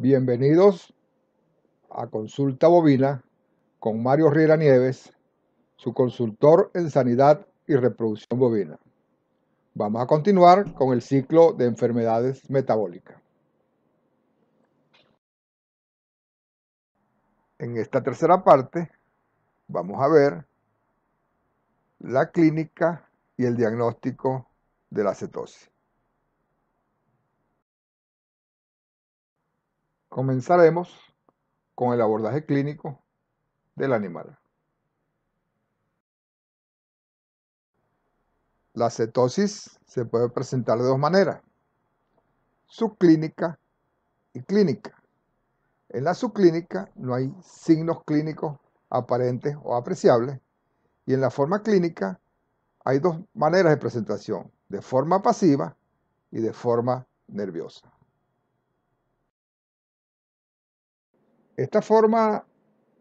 Bienvenidos a Consulta Bovina con Mario Riera Nieves, su consultor en sanidad y reproducción bovina. Vamos a continuar con el ciclo de enfermedades metabólicas. En esta tercera parte vamos a ver la clínica y el diagnóstico de la cetosis. Comenzaremos con el abordaje clínico del animal. La cetosis se puede presentar de dos maneras, subclínica y clínica. En la subclínica no hay signos clínicos aparentes o apreciables y en la forma clínica hay dos maneras de presentación, de forma pasiva y de forma nerviosa. Esta forma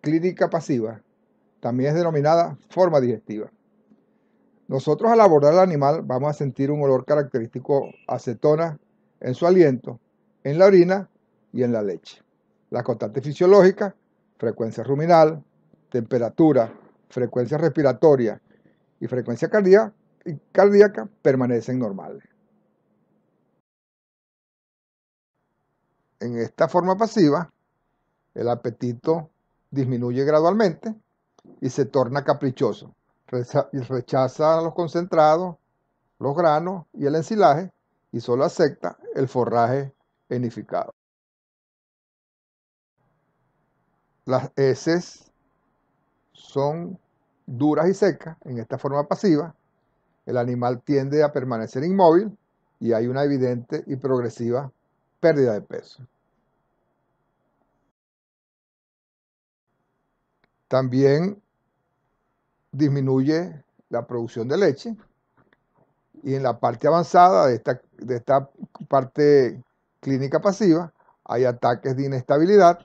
clínica pasiva también es denominada forma digestiva. Nosotros al abordar al animal vamos a sentir un olor característico acetona en su aliento, en la orina y en la leche. La constante fisiológica, frecuencia ruminal, temperatura, frecuencia respiratoria y frecuencia cardíaca, cardíaca permanecen normales. En esta forma pasiva, el apetito disminuye gradualmente y se torna caprichoso. Rechaza los concentrados, los granos y el ensilaje y solo acepta el forraje enificado. Las heces son duras y secas en esta forma pasiva. El animal tiende a permanecer inmóvil y hay una evidente y progresiva pérdida de peso. También disminuye la producción de leche y en la parte avanzada de esta, parte clínica pasiva hay ataques de inestabilidad,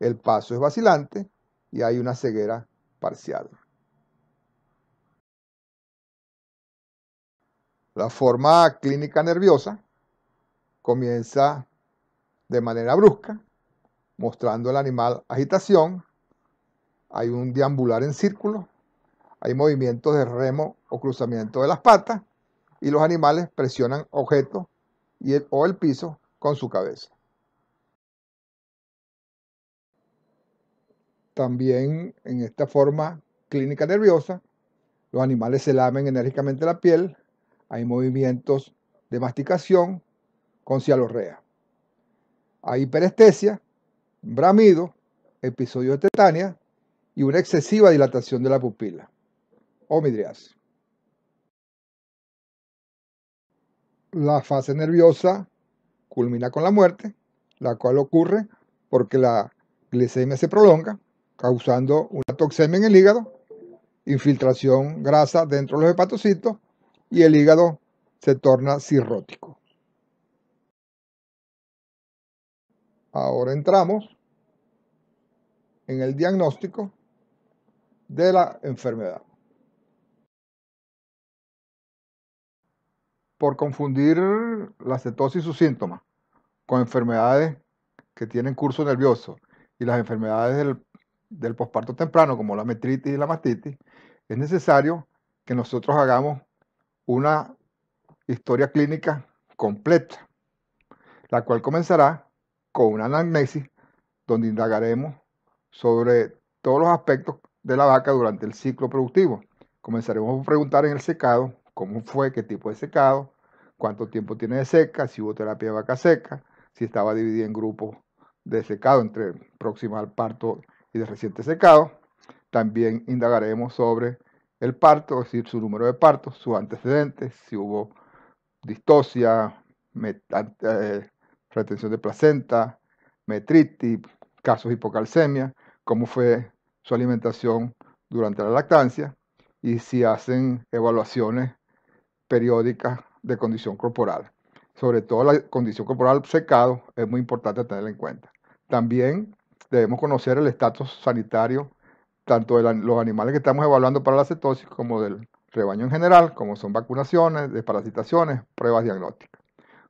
el paso es vacilante y hay una ceguera parcial. La forma clínica nerviosa comienza de manera brusca, mostrando al animal agitación, hay un deambular en círculo, hay movimientos de remo o cruzamiento de las patas y los animales presionan objetos o el piso con su cabeza. También en esta forma clínica nerviosa, los animales se lamen enérgicamente la piel, hay movimientos de masticación con cialorrea. Hay hiperestesia, bramido, episodio de tetania y una excesiva dilatación de la pupila. o oh, Omidriasis. La fase nerviosa culmina con la muerte, la cual ocurre porque la glicemia se prolonga, causando una toxemia en el hígado, infiltración grasa dentro de los hepatocitos y el hígado se torna cirrótico. Ahora entramos en el diagnóstico de la enfermedad. Por confundir la cetosis y sus síntomas con enfermedades que tienen curso nervioso y las enfermedades del, del posparto temprano, como la metritis y la mastitis, es necesario que nosotros hagamos una historia clínica completa, la cual comenzará con una anamnesis donde indagaremos sobre todos los aspectos de la vaca durante el ciclo productivo. Comenzaremos a preguntar en el secado cómo fue, qué tipo de secado, cuánto tiempo tiene de seca, si hubo terapia de vaca seca, si estaba dividida en grupos de secado entre próxima al parto y de reciente secado. También indagaremos sobre el parto, es decir, su número de partos, sus antecedentes, si hubo distosia, eh, retención de placenta, metritis, casos de hipocalcemia, cómo fue su alimentación durante la lactancia y si hacen evaluaciones periódicas de condición corporal. Sobre todo la condición corporal secado es muy importante tenerla en cuenta. También debemos conocer el estatus sanitario tanto de los animales que estamos evaluando para la cetosis como del rebaño en general, como son vacunaciones, desparasitaciones, pruebas diagnósticas.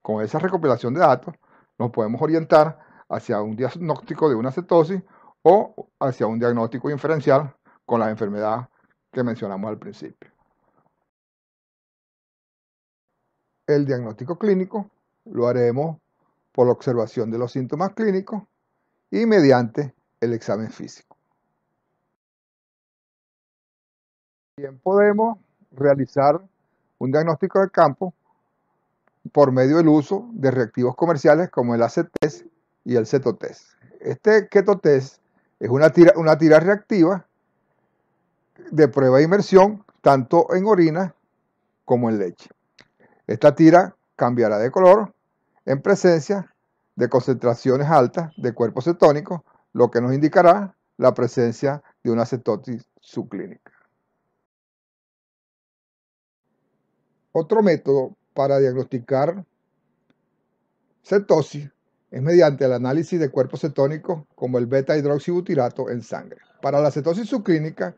Con esa recopilación de datos nos podemos orientar hacia un diagnóstico de una cetosis o hacia un diagnóstico inferencial con la enfermedad que mencionamos al principio. El diagnóstico clínico lo haremos por la observación de los síntomas clínicos y mediante el examen físico. También podemos realizar un diagnóstico de campo por medio del uso de reactivos comerciales como el ACTES y el CETOTES. Este CetotES es una tira, reactiva de prueba de inmersión tanto en orina como en leche. Esta tira cambiará de color en presencia de concentraciones altas de cuerpo cetónico, lo que nos indicará la presencia de una cetosis subclínica. Otro método para diagnosticar cetosis es mediante el análisis de cuerpos cetónicos como el beta hidroxibutirato en sangre. Para la cetosis subclínica,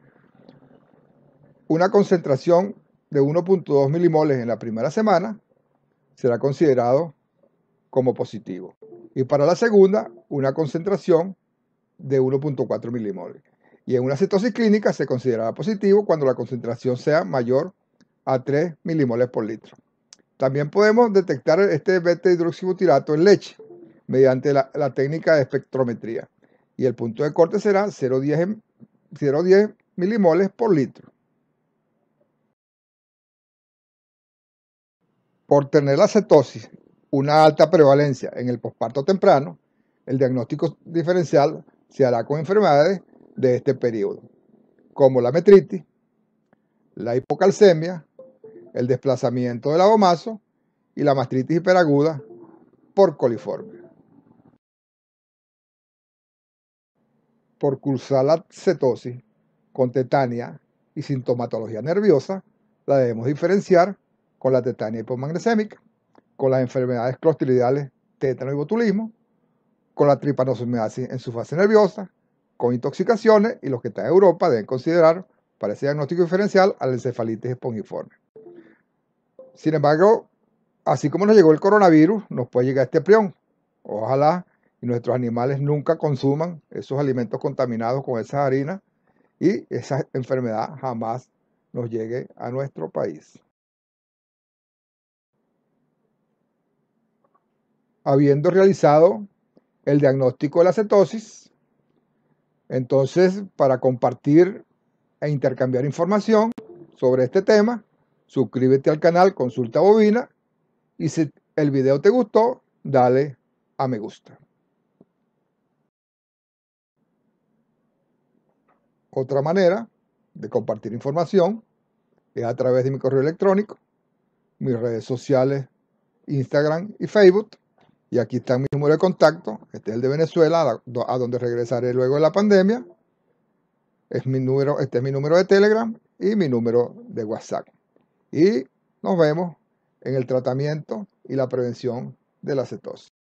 una concentración de 1.2 milimoles en la primera semana será considerado como positivo. Y para la segunda, una concentración de 1.4 milimoles. Y en una cetosis clínica se considerará positivo cuando la concentración sea mayor a 3 milimoles por litro. También podemos detectar este beta hidroxibutirato en leche mediante la, técnica de espectrometría. Y el punto de corte será 0,10 milimoles por litro. Por tener la cetosis, una alta prevalencia en el posparto temprano, el diagnóstico diferencial se hará con enfermedades de este periodo, como la metritis, la hipocalcemia, el desplazamiento del abomazo y la mastritis hiperaguda por coliforme. por la cetosis con tetania y sintomatología nerviosa la debemos diferenciar con la tetania hipomagnesémica, con las enfermedades clostridiales tétano y botulismo, con la tripanosomiasis en su fase nerviosa, con intoxicaciones y los que están en Europa deben considerar para ese diagnóstico diferencial a la encefalitis espongiforme. Sin embargo, así como nos llegó el coronavirus, nos puede llegar este prión. Ojalá y nuestros animales nunca consuman esos alimentos contaminados con esa harina y esa enfermedad jamás nos llegue a nuestro país. Habiendo realizado el diagnóstico de la cetosis, entonces para compartir e intercambiar información sobre este tema, suscríbete al canal Consulta Bovina y si el video te gustó, dale a me gusta. Otra manera de compartir información es a través de mi correo electrónico, mis redes sociales, Instagram y Facebook. Y aquí está mi número de contacto. Este es el de Venezuela, a donde regresaré luego de la pandemia. Es mi número, este es mi número de Telegram y mi número de WhatsApp. Y nos vemos en el tratamiento y la prevención de la cetosis.